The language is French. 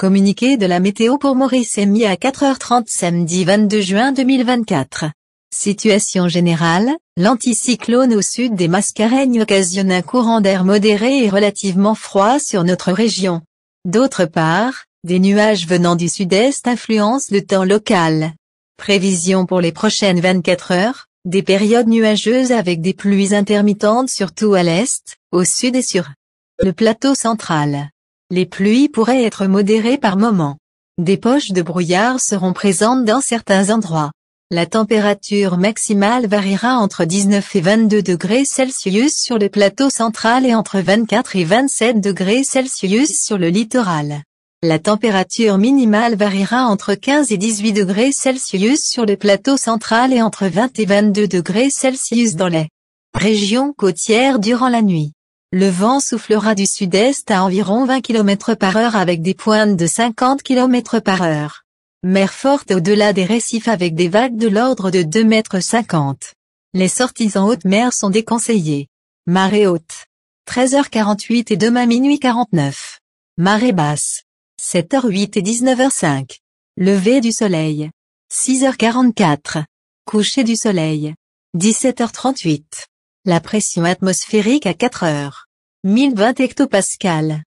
Communiqué de la météo pour Maurice mis à 4h30 samedi 22 juin 2024. Situation générale, l'anticyclone au sud des Mascareignes occasionne un courant d'air modéré et relativement froid sur notre région. D'autre part, des nuages venant du sud-est influencent le temps local. Prévision pour les prochaines 24 heures, des périodes nuageuses avec des pluies intermittentes surtout à l'est, au sud et sur le plateau central. Les pluies pourraient être modérées par moments. Des poches de brouillard seront présentes dans certains endroits. La température maximale variera entre 19 et 22 degrés Celsius sur le plateau central et entre 24 et 27 degrés Celsius sur le littoral. La température minimale variera entre 15 et 18 degrés Celsius sur le plateau central et entre 20 et 22 degrés Celsius dans les régions côtières durant la nuit. Le vent soufflera du sud-est à environ 20 km par heure avec des pointes de 50 km par heure. Mer forte au-delà des récifs avec des vagues de l'ordre de 2 mètres 50. Les sorties en haute mer sont déconseillées. Marée haute. 13h48 et demain minuit 49. Marée basse. 7h08 et 19h05. Lever du soleil. 6h44. Coucher du soleil. 17h38. La pression atmosphérique à 4 heures. 1020 hectopascal.